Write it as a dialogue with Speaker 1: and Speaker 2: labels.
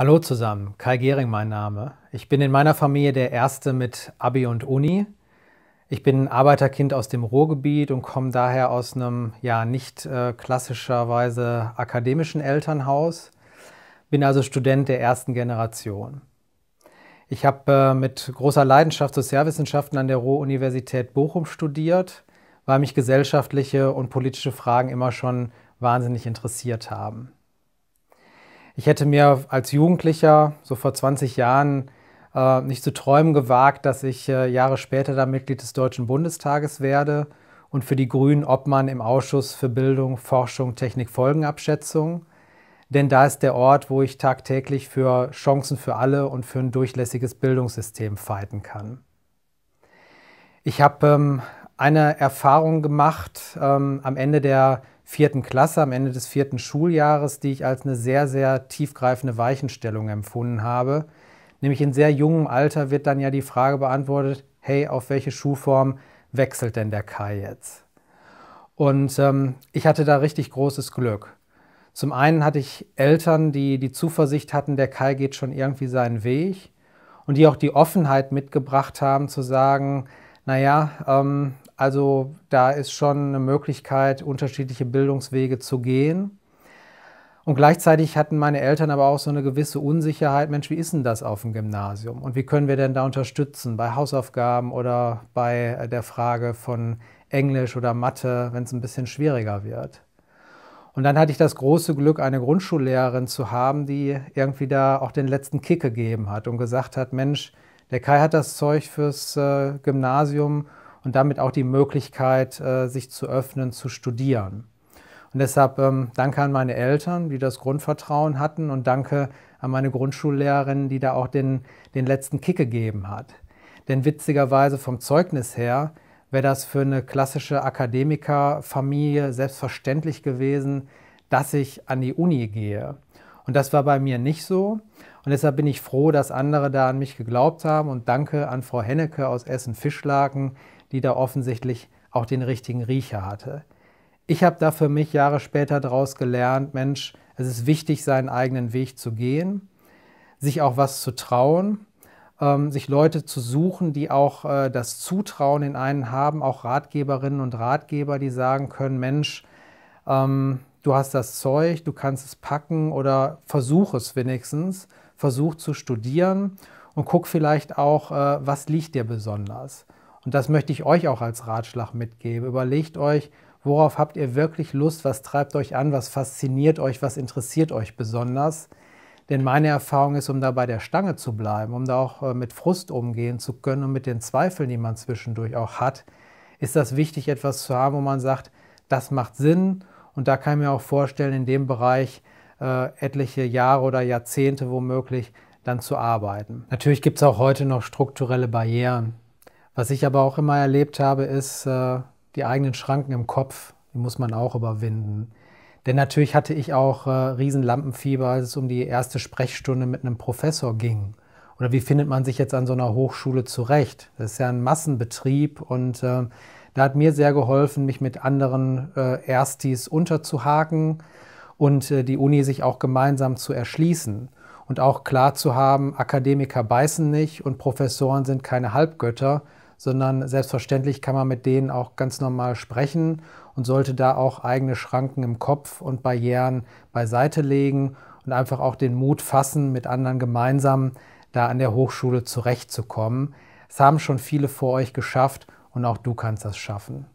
Speaker 1: Hallo zusammen, Kai Gehring mein Name. Ich bin in meiner Familie der Erste mit Abi und Uni. Ich bin ein Arbeiterkind aus dem Ruhrgebiet und komme daher aus einem ja nicht äh, klassischerweise akademischen Elternhaus, bin also Student der ersten Generation. Ich habe äh, mit großer Leidenschaft Sozialwissenschaften an der Ruhr-Universität Bochum studiert, weil mich gesellschaftliche und politische Fragen immer schon wahnsinnig interessiert haben. Ich hätte mir als Jugendlicher, so vor 20 Jahren, äh, nicht zu träumen gewagt, dass ich äh, Jahre später dann Mitglied des Deutschen Bundestages werde und für die Grünen Obmann im Ausschuss für Bildung, Forschung, Technik, Folgenabschätzung. Denn da ist der Ort, wo ich tagtäglich für Chancen für alle und für ein durchlässiges Bildungssystem fighten kann. Ich habe ähm, eine Erfahrung gemacht ähm, am Ende der vierten Klasse, am Ende des vierten Schuljahres, die ich als eine sehr, sehr tiefgreifende Weichenstellung empfunden habe. Nämlich in sehr jungem Alter wird dann ja die Frage beantwortet, hey, auf welche Schuhform wechselt denn der Kai jetzt? Und ähm, ich hatte da richtig großes Glück. Zum einen hatte ich Eltern, die die Zuversicht hatten, der Kai geht schon irgendwie seinen Weg und die auch die Offenheit mitgebracht haben zu sagen, naja, ähm, also da ist schon eine Möglichkeit, unterschiedliche Bildungswege zu gehen. Und gleichzeitig hatten meine Eltern aber auch so eine gewisse Unsicherheit, Mensch, wie ist denn das auf dem Gymnasium? Und wie können wir denn da unterstützen bei Hausaufgaben oder bei der Frage von Englisch oder Mathe, wenn es ein bisschen schwieriger wird? Und dann hatte ich das große Glück, eine Grundschullehrerin zu haben, die irgendwie da auch den letzten Kick gegeben hat und gesagt hat, Mensch, der Kai hat das Zeug fürs äh, Gymnasium und damit auch die Möglichkeit, äh, sich zu öffnen, zu studieren. Und deshalb ähm, danke an meine Eltern, die das Grundvertrauen hatten und danke an meine Grundschullehrerin, die da auch den, den letzten Kick gegeben hat. Denn witzigerweise vom Zeugnis her wäre das für eine klassische Akademikerfamilie selbstverständlich gewesen, dass ich an die Uni gehe. Und das war bei mir nicht so. Und deshalb bin ich froh, dass andere da an mich geglaubt haben. Und danke an Frau Hennecke aus Essen-Fischlaken, die da offensichtlich auch den richtigen Riecher hatte. Ich habe da für mich Jahre später daraus gelernt, Mensch, es ist wichtig, seinen eigenen Weg zu gehen, sich auch was zu trauen, ähm, sich Leute zu suchen, die auch äh, das Zutrauen in einen haben, auch Ratgeberinnen und Ratgeber, die sagen können, Mensch, ähm, du hast das Zeug, du kannst es packen oder versuch es wenigstens, versuch zu studieren und guck vielleicht auch, äh, was liegt dir besonders. Und das möchte ich euch auch als Ratschlag mitgeben. Überlegt euch, worauf habt ihr wirklich Lust, was treibt euch an, was fasziniert euch, was interessiert euch besonders. Denn meine Erfahrung ist, um da bei der Stange zu bleiben, um da auch äh, mit Frust umgehen zu können und mit den Zweifeln, die man zwischendurch auch hat, ist das wichtig, etwas zu haben, wo man sagt, das macht Sinn und da kann ich mir auch vorstellen, in dem Bereich äh, etliche Jahre oder Jahrzehnte womöglich dann zu arbeiten. Natürlich gibt es auch heute noch strukturelle Barrieren. Was ich aber auch immer erlebt habe, ist äh, die eigenen Schranken im Kopf. Die muss man auch überwinden. Denn natürlich hatte ich auch äh, Riesenlampenfieber, als es um die erste Sprechstunde mit einem Professor ging. Oder wie findet man sich jetzt an so einer Hochschule zurecht? Das ist ja ein Massenbetrieb und äh, da hat mir sehr geholfen, mich mit anderen äh, Erstis unterzuhaken und äh, die Uni sich auch gemeinsam zu erschließen. Und auch klar zu haben, Akademiker beißen nicht und Professoren sind keine Halbgötter, sondern selbstverständlich kann man mit denen auch ganz normal sprechen und sollte da auch eigene Schranken im Kopf und Barrieren beiseite legen und einfach auch den Mut fassen, mit anderen gemeinsam da an der Hochschule zurechtzukommen. Es haben schon viele vor euch geschafft und auch du kannst das schaffen.